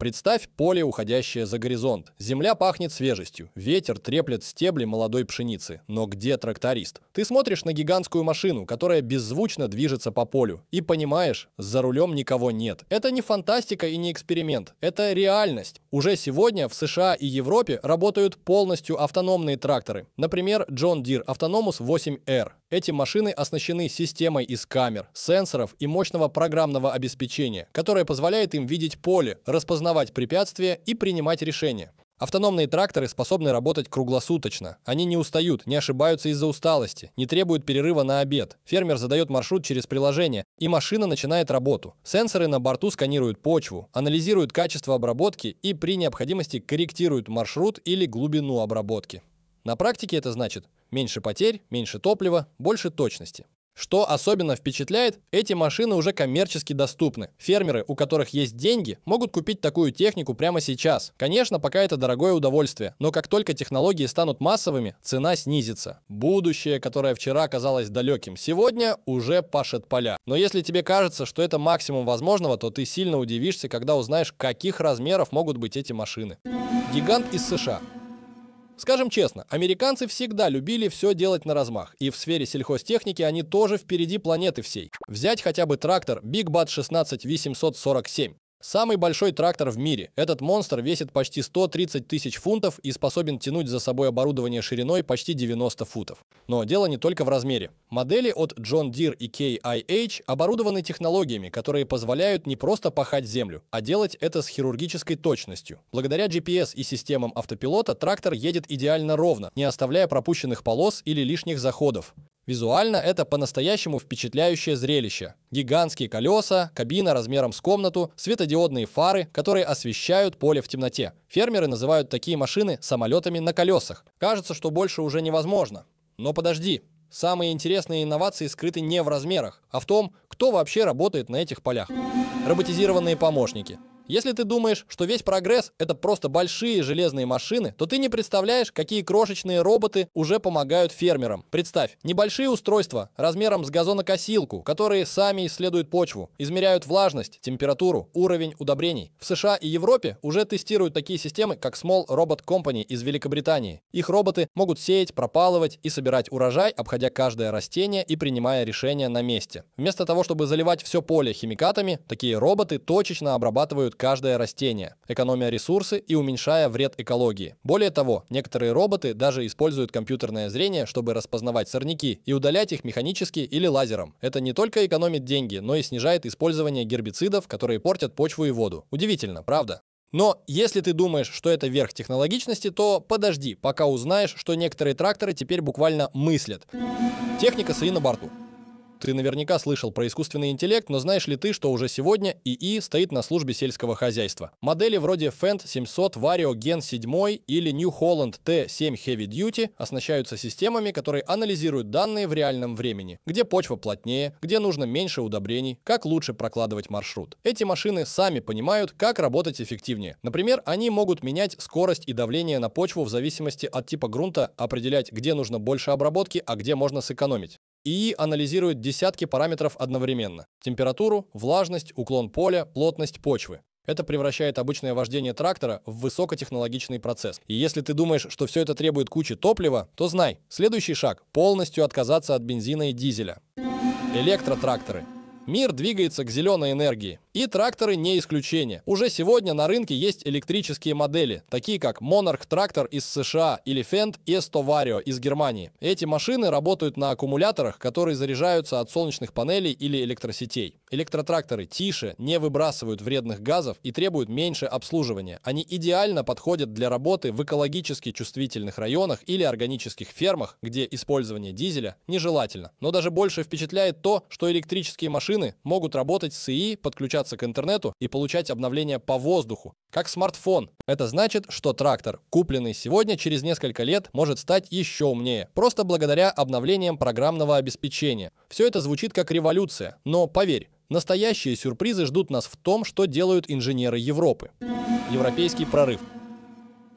Представь поле, уходящее за горизонт. Земля пахнет свежестью, ветер треплет стебли молодой пшеницы. Но где тракторист? Ты смотришь на гигантскую машину, которая беззвучно движется по полю. И понимаешь, за рулем никого нет. Это не фантастика и не эксперимент. Это реальность. Уже сегодня в США и Европе работают полностью автономные тракторы. Например, John Deere Autonomous 8R. Эти машины оснащены системой из камер, сенсоров и мощного программного обеспечения, которое позволяет им видеть поле, распознавать распознавать препятствия и принимать решения. Автономные тракторы способны работать круглосуточно. Они не устают, не ошибаются из-за усталости, не требуют перерыва на обед. Фермер задает маршрут через приложение, и машина начинает работу. Сенсоры на борту сканируют почву, анализируют качество обработки и при необходимости корректируют маршрут или глубину обработки. На практике это значит меньше потерь, меньше топлива, больше точности. Что особенно впечатляет, эти машины уже коммерчески доступны. Фермеры, у которых есть деньги, могут купить такую технику прямо сейчас. Конечно, пока это дорогое удовольствие, но как только технологии станут массовыми, цена снизится. Будущее, которое вчера казалось далеким, сегодня уже пашет поля. Но если тебе кажется, что это максимум возможного, то ты сильно удивишься, когда узнаешь, каких размеров могут быть эти машины. Гигант из США. Скажем честно, американцы всегда любили все делать на размах, и в сфере сельхозтехники они тоже впереди планеты всей. Взять хотя бы трактор Big Bad 16 V747. Самый большой трактор в мире. Этот монстр весит почти 130 тысяч фунтов и способен тянуть за собой оборудование шириной почти 90 футов. Но дело не только в размере. Модели от John Deere и KIH оборудованы технологиями, которые позволяют не просто пахать землю, а делать это с хирургической точностью. Благодаря GPS и системам автопилота трактор едет идеально ровно, не оставляя пропущенных полос или лишних заходов. Визуально это по-настоящему впечатляющее зрелище. Гигантские колеса, кабина размером с комнату, светодиодные фары, которые освещают поле в темноте. Фермеры называют такие машины самолетами на колесах. Кажется, что больше уже невозможно. Но подожди, Самые интересные инновации скрыты не в размерах, а в том, кто вообще работает на этих полях. Роботизированные помощники. Если ты думаешь, что весь прогресс — это просто большие железные машины, то ты не представляешь, какие крошечные роботы уже помогают фермерам. Представь, небольшие устройства размером с газонокосилку, которые сами исследуют почву, измеряют влажность, температуру, уровень удобрений. В США и Европе уже тестируют такие системы, как Small Robot Company из Великобритании. Их роботы могут сеять, пропалывать и собирать урожай, обходя каждое растение и принимая решения на месте. Вместо того, чтобы заливать все поле химикатами, такие роботы точечно обрабатывают каждое растение, экономя ресурсы и уменьшая вред экологии. Более того, некоторые роботы даже используют компьютерное зрение, чтобы распознавать сорняки и удалять их механически или лазером. Это не только экономит деньги, но и снижает использование гербицидов, которые портят почву и воду. Удивительно, правда? Но если ты думаешь, что это верх технологичности, то подожди, пока узнаешь, что некоторые тракторы теперь буквально мыслят. Техника СИ на борту. Ты наверняка слышал про искусственный интеллект, но знаешь ли ты, что уже сегодня ИИ стоит на службе сельского хозяйства? Модели вроде Fendt 700, Vario Gen 7 или New Holland T7 Heavy Duty оснащаются системами, которые анализируют данные в реальном времени. Где почва плотнее, где нужно меньше удобрений, как лучше прокладывать маршрут. Эти машины сами понимают, как работать эффективнее. Например, они могут менять скорость и давление на почву в зависимости от типа грунта, определять, где нужно больше обработки, а где можно сэкономить и анализирует десятки параметров одновременно – температуру, влажность, уклон поля, плотность почвы. Это превращает обычное вождение трактора в высокотехнологичный процесс. И если ты думаешь, что все это требует кучи топлива, то знай, следующий шаг – полностью отказаться от бензина и дизеля. Электротракторы. Мир двигается к зеленой энергии, и тракторы не исключение. Уже сегодня на рынке есть электрические модели, такие как Monarch трактор из США или Fendt Estovario из Германии. Эти машины работают на аккумуляторах, которые заряжаются от солнечных панелей или электросетей. Электротракторы тише, не выбрасывают вредных газов и требуют меньше обслуживания. Они идеально подходят для работы в экологически чувствительных районах или органических фермах, где использование дизеля нежелательно. Но даже больше впечатляет то, что электрические машины могут работать с ИИ, подключаться подключаться к интернету и получать обновления по воздуху, как смартфон. Это значит, что трактор, купленный сегодня, через несколько лет может стать еще умнее, просто благодаря обновлениям программного обеспечения. Все это звучит как революция, но поверь, настоящие сюрпризы ждут нас в том, что делают инженеры Европы. Европейский прорыв.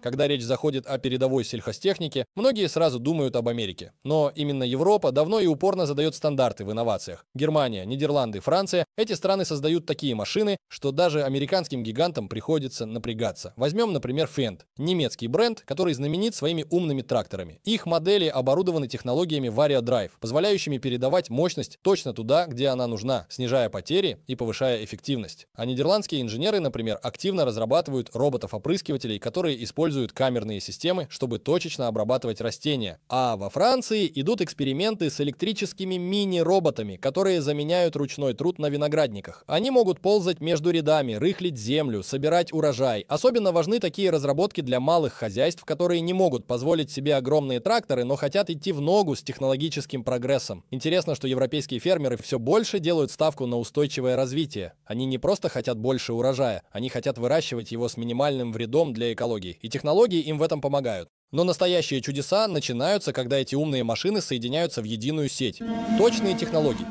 Когда речь заходит о передовой сельхозтехнике, многие сразу думают об Америке. Но именно Европа давно и упорно задает стандарты в инновациях. Германия, Нидерланды, Франция – эти страны создают такие машины, что даже американским гигантам приходится напрягаться. Возьмем, например, Fendt – немецкий бренд, который знаменит своими умными тракторами. Их модели оборудованы технологиями Varia Drive, позволяющими передавать мощность точно туда, где она нужна, снижая потери и повышая эффективность. А нидерландские инженеры, например, активно разрабатывают роботов-опрыскивателей, которые используют используют камерные системы, чтобы точечно обрабатывать растения. А во Франции идут эксперименты с электрическими мини-роботами, которые заменяют ручной труд на виноградниках. Они могут ползать между рядами, рыхлить землю, собирать урожай. Особенно важны такие разработки для малых хозяйств, которые не могут позволить себе огромные тракторы, но хотят идти в ногу с технологическим прогрессом. Интересно, что европейские фермеры все больше делают ставку на устойчивое развитие. Они не просто хотят больше урожая, они хотят выращивать его с минимальным вредом для экологии. И технологии технологии им в этом помогают. Но настоящие чудеса начинаются, когда эти умные машины соединяются в единую сеть. Точные технологии.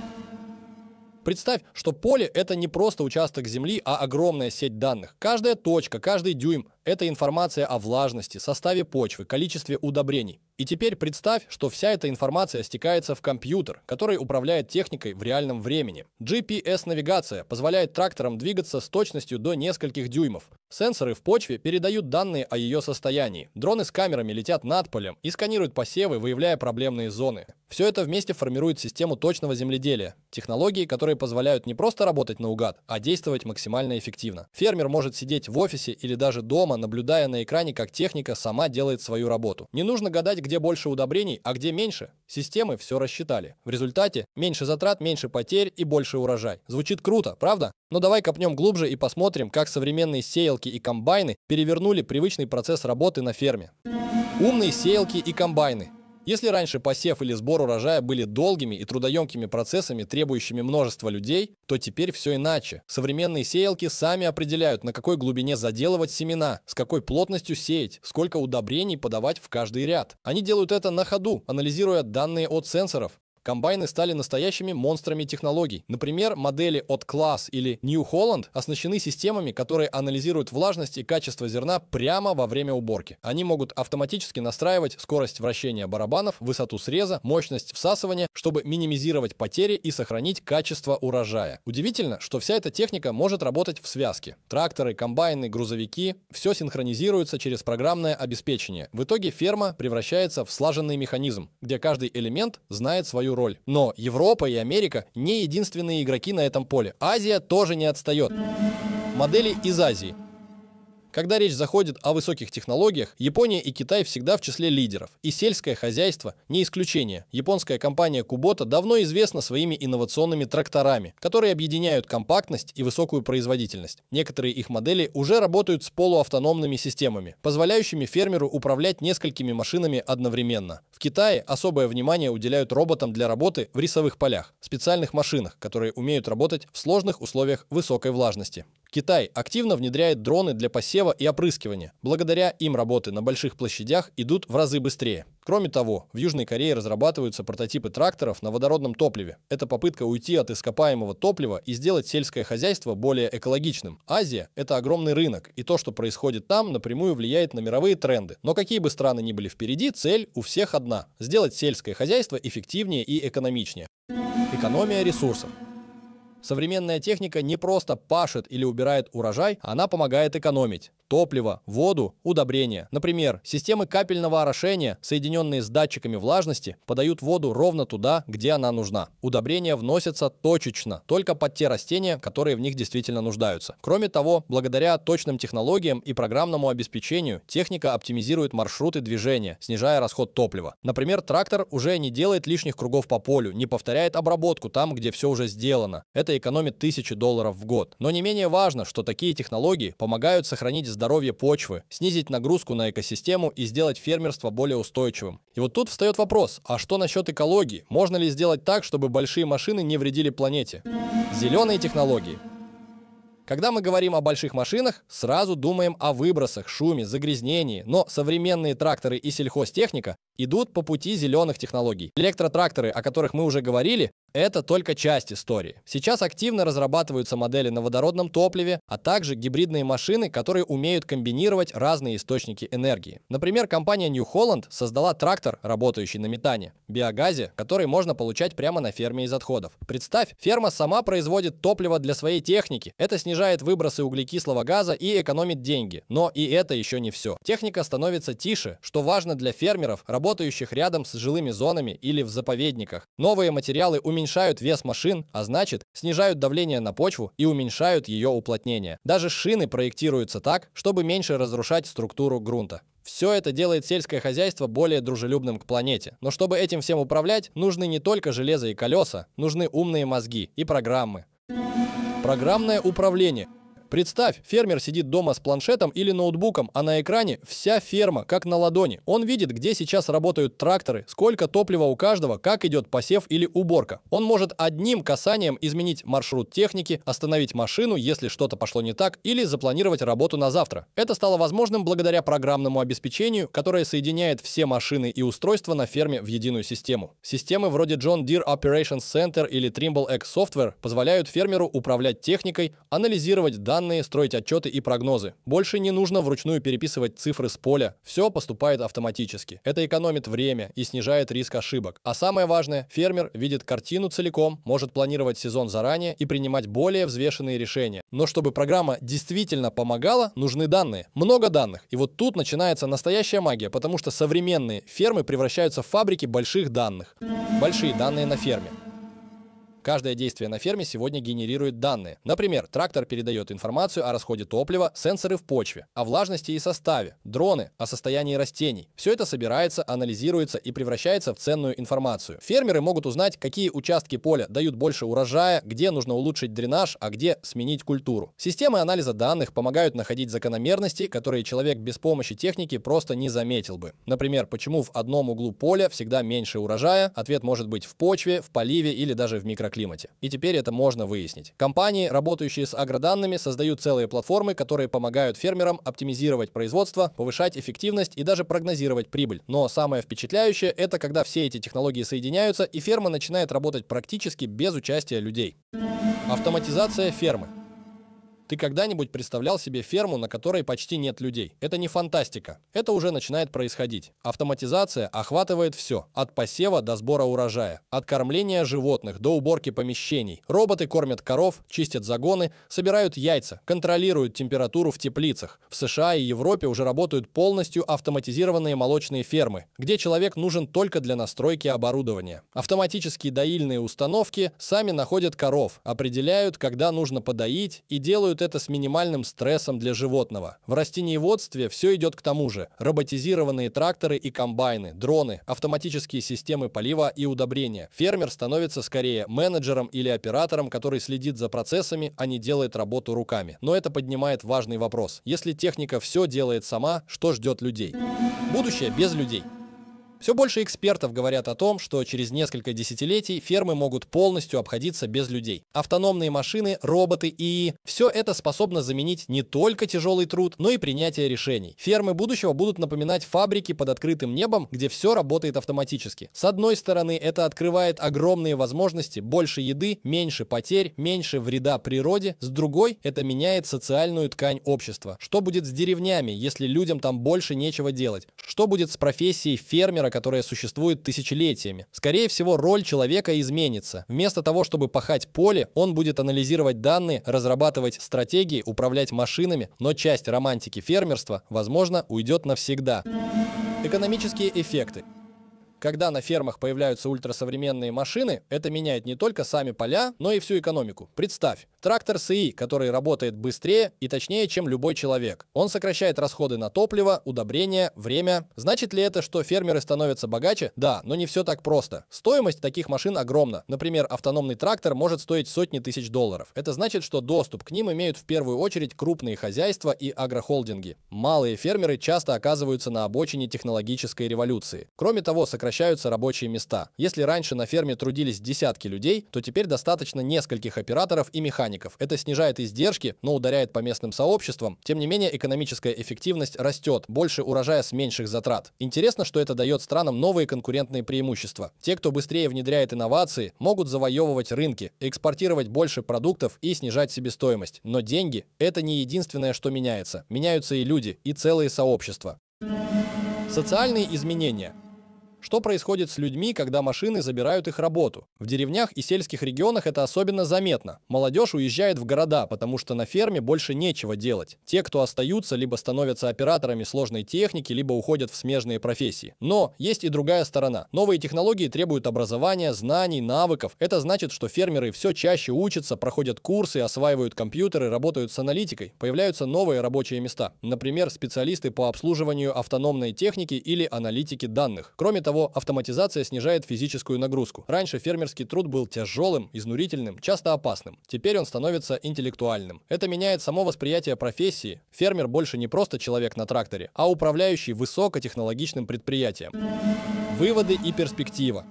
Представь, что поле — это не просто участок Земли, а огромная сеть данных. Каждая точка, каждый дюйм это информация о влажности, составе почвы, количестве удобрений. И теперь представь, что вся эта информация стекается в компьютер, который управляет техникой в реальном времени. GPS-навигация позволяет тракторам двигаться с точностью до нескольких дюймов. Сенсоры в почве передают данные о ее состоянии. Дроны с камерами летят над полем и сканируют посевы, выявляя проблемные зоны. Все это вместе формирует систему точного земледелия. Технологии, которые позволяют не просто работать наугад, а действовать максимально эффективно. Фермер может сидеть в офисе или даже дома, дома, наблюдая на экране, как техника сама делает свою работу. Не нужно гадать, где больше удобрений, а где меньше. Системы все рассчитали. В результате меньше затрат, меньше потерь и больше урожай. Звучит круто, правда? Но давай копнем глубже и посмотрим, как современные сеялки и комбайны перевернули привычный процесс работы на ферме. Умные сеялки и комбайны. Если раньше посев или сбор урожая были долгими и трудоемкими процессами, требующими множества людей, то теперь все иначе. Современные сеялки сами определяют, на какой глубине заделывать семена, с какой плотностью сеять, сколько удобрений подавать в каждый ряд. Они делают это на ходу, анализируя данные от сенсоров, Комбайны стали настоящими монстрами технологий. Например, модели от Class или New Holland оснащены системами, которые анализируют влажность и качество зерна прямо во время уборки. Они могут автоматически настраивать скорость вращения барабанов, высоту среза, мощность всасывания, чтобы минимизировать потери и сохранить качество урожая. Удивительно, что вся эта техника может работать в связке. Тракторы, комбайны, грузовики – все синхронизируется через программное обеспечение. В итоге ферма превращается в слаженный механизм, где каждый элемент знает свою свою роль. Но Европа и Америка не единственные игроки на этом поле. Азия тоже не отстает. Модели из Азии. Когда речь заходит о высоких технологиях, Япония и Китай всегда в числе лидеров. И сельское хозяйство не исключение. Японская компания Kubota давно известна своими инновационными тракторами, которые объединяют компактность и высокую производительность. Некоторые их модели уже работают с полуавтономными системами, позволяющими фермеру управлять несколькими машинами одновременно. В Китае особое внимание уделяют роботам для работы в рисовых полях, специальных машинах, которые умеют работать в сложных условиях высокой влажности. Китай активно внедряет дроны для посева и опрыскивания. Благодаря им работы на больших площадях идут в разы быстрее. Кроме того, в Южной Корее разрабатываются прототипы тракторов на водородном топливе. Это попытка уйти от ископаемого топлива и сделать сельское хозяйство более экологичным. Азия – это огромный рынок, и то, что происходит там, напрямую влияет на мировые тренды. Но какие бы страны ни были впереди, цель у всех одна – сделать сельское хозяйство эффективнее и экономичнее. Экономия ресурсов. Современная техника не просто пашет или убирает урожай, она помогает экономить топливо, воду, удобрения. Например, системы капельного орошения, соединенные с датчиками влажности, подают воду ровно туда, где она нужна. Удобрения вносятся точечно, только под те растения, которые в них действительно нуждаются. Кроме того, благодаря точным технологиям и программному обеспечению, техника оптимизирует маршруты движения, снижая расход топлива. Например, трактор уже не делает лишних кругов по полю, не повторяет обработку там, где все уже сделано. Это экономит тысячи долларов в год. Но не менее важно, что такие технологии помогают сохранить здоровье здоровье почвы, снизить нагрузку на экосистему и сделать фермерство более устойчивым. И вот тут встает вопрос, а что насчет экологии? Можно ли сделать так, чтобы большие машины не вредили планете? Зеленые технологии. Когда мы говорим о больших машинах, сразу думаем о выбросах, шуме, загрязнении, но современные тракторы и сельхозтехника идут по пути зеленых технологий. Электротракторы, о которых мы уже говорили, это только часть истории. Сейчас активно разрабатываются модели на водородном топливе, а также гибридные машины, которые умеют комбинировать разные источники энергии. Например, компания New Holland создала трактор, работающий на метане, биогазе, который можно получать прямо на ферме из отходов. Представь, ферма сама производит топливо для своей техники. Это снижает выбросы углекислого газа и экономит деньги. Но и это еще не все. Техника становится тише, что важно для фермеров, работающих рядом с жилыми зонами или в заповедниках. Новые материалы уменьшаются уменьшают вес машин, а значит, снижают давление на почву и уменьшают ее уплотнение. Даже шины проектируются так, чтобы меньше разрушать структуру грунта. Все это делает сельское хозяйство более дружелюбным к планете. Но чтобы этим всем управлять, нужны не только железо и колеса, нужны умные мозги и программы. Программное управление – Представь, фермер сидит дома с планшетом или ноутбуком, а на экране вся ферма, как на ладони. Он видит, где сейчас работают тракторы, сколько топлива у каждого, как идет посев или уборка. Он может одним касанием изменить маршрут техники, остановить машину, если что-то пошло не так, или запланировать работу на завтра. Это стало возможным благодаря программному обеспечению, которое соединяет все машины и устройства на ферме в единую систему. Системы вроде John Deere Operations Center или Trimble X Software позволяют фермеру управлять техникой, анализировать данные, данные, строить отчеты и прогнозы. Больше не нужно вручную переписывать цифры с поля, все поступает автоматически. Это экономит время и снижает риск ошибок. А самое важное, фермер видит картину целиком, может планировать сезон заранее и принимать более взвешенные решения. Но чтобы программа действительно помогала, нужны данные. Много данных. И вот тут начинается настоящая магия, потому что современные фермы превращаются в фабрики больших данных. Большие данные на ферме. Каждое действие на ферме сегодня генерирует данные. Например, трактор передает информацию о расходе топлива, сенсоры в почве, о влажности и составе, дроны, о состоянии растений. Все это собирается, анализируется и превращается в ценную информацию. Фермеры могут узнать, какие участки поля дают больше урожая, где нужно улучшить дренаж, а где сменить культуру. Системы анализа данных помогают находить закономерности, которые человек без помощи техники просто не заметил бы. Например, почему в одном углу поля всегда меньше урожая, ответ может быть в почве, в поливе или даже в микро микроклимате. И теперь это можно выяснить. Компании, работающие с агроданными, создают целые платформы, которые помогают фермерам оптимизировать производство, повышать эффективность и даже прогнозировать прибыль. Но самое впечатляющее – это когда все эти технологии соединяются, и ферма начинает работать практически без участия людей. Автоматизация фермы. Ты когда-нибудь представлял себе ферму, на которой почти нет людей? Это не фантастика. Это уже начинает происходить. Автоматизация охватывает все. От посева до сбора урожая. От кормления животных до уборки помещений. Роботы кормят коров, чистят загоны, собирают яйца, контролируют температуру в теплицах. В США и Европе уже работают полностью автоматизированные молочные фермы, где человек нужен только для настройки оборудования. Автоматические доильные установки сами находят коров, определяют, когда нужно подоить и делают делают это с минимальным стрессом для животного. В растениеводстве все идет к тому же. Роботизированные тракторы и комбайны, дроны, автоматические системы полива и удобрения. Фермер становится скорее менеджером или оператором, который следит за процессами, а не делает работу руками. Но это поднимает важный вопрос. Если техника все делает сама, что ждет людей? Будущее без людей. Все больше экспертов говорят о том, что через несколько десятилетий фермы могут полностью обходиться без людей. Автономные машины, роботы и все это способно заменить не только тяжелый труд, но и принятие решений. Фермы будущего будут напоминать фабрики под открытым небом, где все работает автоматически. С одной стороны, это открывает огромные возможности, больше еды, меньше потерь, меньше вреда природе. С другой, это меняет социальную ткань общества. Что будет с деревнями, если людям там больше нечего делать? Что будет с профессией фермера, которая существует тысячелетиями. Скорее всего, роль человека изменится. Вместо того, чтобы пахать поле, он будет анализировать данные, разрабатывать стратегии, управлять машинами, но часть романтики фермерства, возможно, уйдет навсегда. Экономические эффекты. Когда на фермах появляются ультрасовременные машины, это меняет не только сами поля, но и всю экономику. Представь, трактор СИ, который работает быстрее и точнее, чем любой человек. Он сокращает расходы на топливо, удобрения, время. Значит ли это, что фермеры становятся богаче? Да, но не все так просто. Стоимость таких машин огромна. Например, автономный трактор может стоить сотни тысяч долларов. Это значит, что доступ к ним имеют в первую очередь крупные хозяйства и агрохолдинги. Малые фермеры часто оказываются на обочине технологической революции. Кроме того, сокращение сокращаются рабочие места. Если раньше на ферме трудились десятки людей, то теперь достаточно нескольких операторов и механиков. Это снижает издержки, но ударяет по местным сообществам. Тем не менее, экономическая эффективность растет, больше урожая с меньших затрат. Интересно, что это дает странам новые конкурентные преимущества. Те, кто быстрее внедряет инновации, могут завоевывать рынки, экспортировать больше продуктов и снижать себестоимость. Но деньги – это не единственное, что меняется. Меняются и люди, и целые сообщества. Социальные изменения. Что происходит с людьми, когда машины забирают их работу? В деревнях и сельских регионах это особенно заметно. Молодежь уезжает в города, потому что на ферме больше нечего делать. Те, кто остаются, либо становятся операторами сложной техники, либо уходят в смежные профессии. Но есть и другая сторона. Новые технологии требуют образования, знаний, навыков. Это значит, что фермеры все чаще учатся, проходят курсы, осваивают компьютеры, работают с аналитикой. Появляются новые рабочие места. Например, специалисты по обслуживанию автономной техники или аналитики данных. Кроме того, того, автоматизация снижает физическую нагрузку. Раньше фермерский труд был тяжелым, изнурительным, часто опасным. Теперь он становится интеллектуальным. Это меняет само восприятие профессии. Фермер больше не просто человек на тракторе, а управляющий высокотехнологичным предприятием. Выводы и перспектива.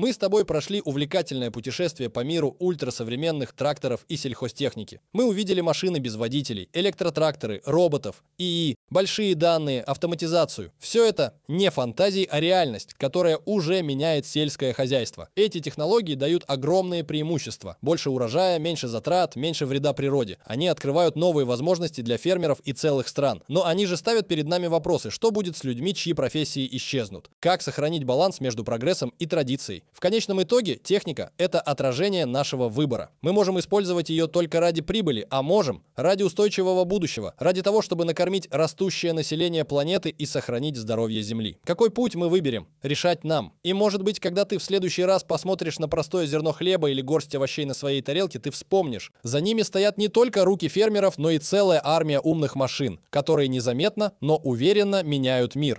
Мы с тобой прошли увлекательное путешествие по миру ультрасовременных тракторов и сельхозтехники. Мы увидели машины без водителей, электротракторы, роботов, ИИ, большие данные, автоматизацию. Все это не фантазии, а реальность, которая уже меняет сельское хозяйство. Эти технологии дают огромные преимущества. Больше урожая, меньше затрат, меньше вреда природе. Они открывают новые возможности для фермеров и целых стран. Но они же ставят перед нами вопросы, что будет с людьми, чьи профессии исчезнут? Как сохранить баланс между прогрессом и традицией? В конечном итоге техника – это отражение нашего выбора. Мы можем использовать ее только ради прибыли, а можем – ради устойчивого будущего, ради того, чтобы накормить растущее население планеты и сохранить здоровье Земли. Какой путь мы выберем? Решать нам. И может быть, когда ты в следующий раз посмотришь на простое зерно хлеба или горсть овощей на своей тарелке, ты вспомнишь. За ними стоят не только руки фермеров, но и целая армия умных машин, которые незаметно, но уверенно меняют мир.